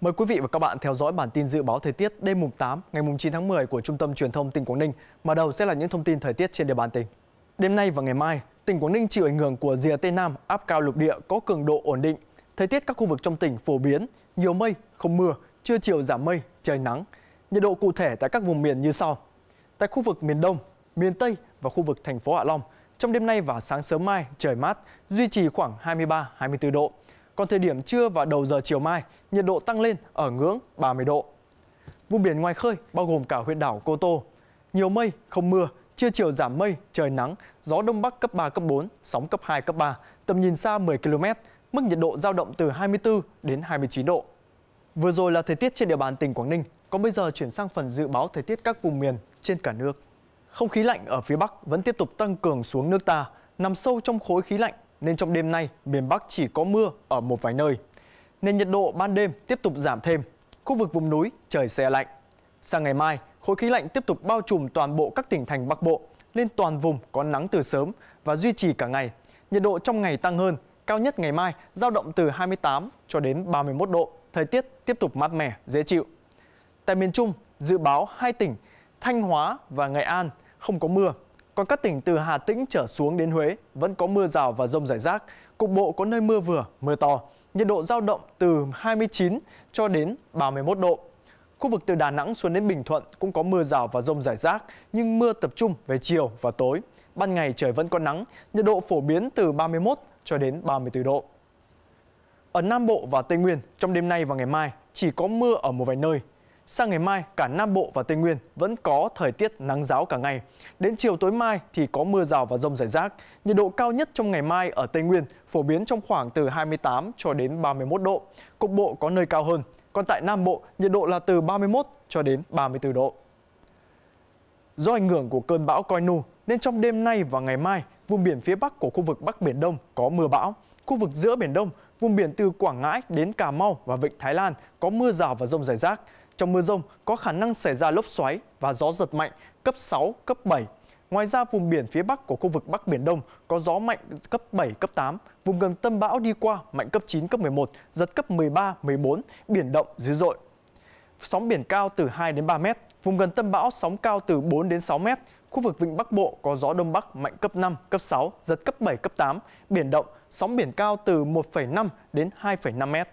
Mời quý vị và các bạn theo dõi bản tin dự báo thời tiết đêm mùng 8 ngày mùng 9 tháng 10 của Trung tâm Truyền thông tỉnh Quảng Ninh. Mở đầu sẽ là những thông tin thời tiết trên địa bàn tỉnh. Đêm nay và ngày mai, tỉnh Quảng Ninh chịu ảnh hưởng của rìa Tây Nam áp cao lục địa có cường độ ổn định. Thời tiết các khu vực trong tỉnh phổ biến, nhiều mây, không mưa, trưa chiều giảm mây, trời nắng. Nhiệt độ cụ thể tại các vùng miền như sau. Tại khu vực miền Đông, miền Tây và khu vực thành phố Hạ Long, trong đêm nay và sáng sớm mai trời mát, duy trì khoảng 23-24 độ còn thời điểm trưa và đầu giờ chiều mai, nhiệt độ tăng lên ở ngưỡng 30 độ. Vùng biển ngoài khơi bao gồm cả huyện đảo Cô Tô. Nhiều mây, không mưa, trưa chiều giảm mây, trời nắng, gió đông bắc cấp 3, cấp 4, sóng cấp 2, cấp 3, tầm nhìn xa 10 km, mức nhiệt độ giao động từ 24 đến 29 độ. Vừa rồi là thời tiết trên địa bàn tỉnh Quảng Ninh, còn bây giờ chuyển sang phần dự báo thời tiết các vùng miền trên cả nước. Không khí lạnh ở phía Bắc vẫn tiếp tục tăng cường xuống nước ta, nằm sâu trong khối khí lạnh nên trong đêm nay miền Bắc chỉ có mưa ở một vài nơi. Nên nhiệt độ ban đêm tiếp tục giảm thêm, khu vực vùng núi trời xe lạnh. Sang ngày mai, khối khí lạnh tiếp tục bao trùm toàn bộ các tỉnh thành Bắc Bộ, lên toàn vùng có nắng từ sớm và duy trì cả ngày. Nhiệt độ trong ngày tăng hơn, cao nhất ngày mai giao động từ 28 cho đến 31 độ. Thời tiết tiếp tục mát mẻ, dễ chịu. Tại miền Trung, dự báo hai tỉnh Thanh Hóa và Nghệ An không có mưa, còn các tỉnh từ Hà Tĩnh trở xuống đến Huế vẫn có mưa rào và rông rải rác, cục bộ có nơi mưa vừa, mưa to, nhiệt độ giao động từ 29 cho đến 31 độ. Khu vực từ Đà Nẵng xuống đến Bình Thuận cũng có mưa rào và rông rải rác, nhưng mưa tập trung về chiều và tối. Ban ngày trời vẫn có nắng, nhiệt độ phổ biến từ 31 cho đến 34 độ. Ở Nam Bộ và Tây Nguyên, trong đêm nay và ngày mai chỉ có mưa ở một vài nơi, Sang ngày mai, cả Nam Bộ và Tây Nguyên vẫn có thời tiết nắng giáo cả ngày. Đến chiều tối mai thì có mưa rào và rông rải rác. Nhiệt độ cao nhất trong ngày mai ở Tây Nguyên phổ biến trong khoảng từ 28 cho đến 31 độ. Cục bộ có nơi cao hơn. Còn tại Nam Bộ, nhiệt độ là từ 31 cho đến 34 độ. Do ảnh hưởng của cơn bão Coi Nu nên trong đêm nay và ngày mai, vùng biển phía Bắc của khu vực Bắc Biển Đông có mưa bão. Khu vực giữa Biển Đông, vùng biển từ Quảng Ngãi đến Cà Mau và Vịnh Thái Lan có mưa rào và rông rải rác. Trong mưa rông có khả năng xảy ra lốc xoáy và gió giật mạnh cấp 6, cấp 7. Ngoài ra, vùng biển phía bắc của khu vực Bắc Biển Đông có gió mạnh cấp 7, cấp 8, vùng gần tâm bão đi qua mạnh cấp 9, cấp 11, giật cấp 13, 14, biển động dữ dội. Sóng biển cao từ 2 đến 3 mét, vùng gần tâm bão sóng cao từ 4 đến 6 mét, khu vực Vịnh Bắc Bộ có gió Đông Bắc mạnh cấp 5, cấp 6, giật cấp 7, cấp 8, biển động, sóng biển cao từ 1,5 đến 2,5 mét.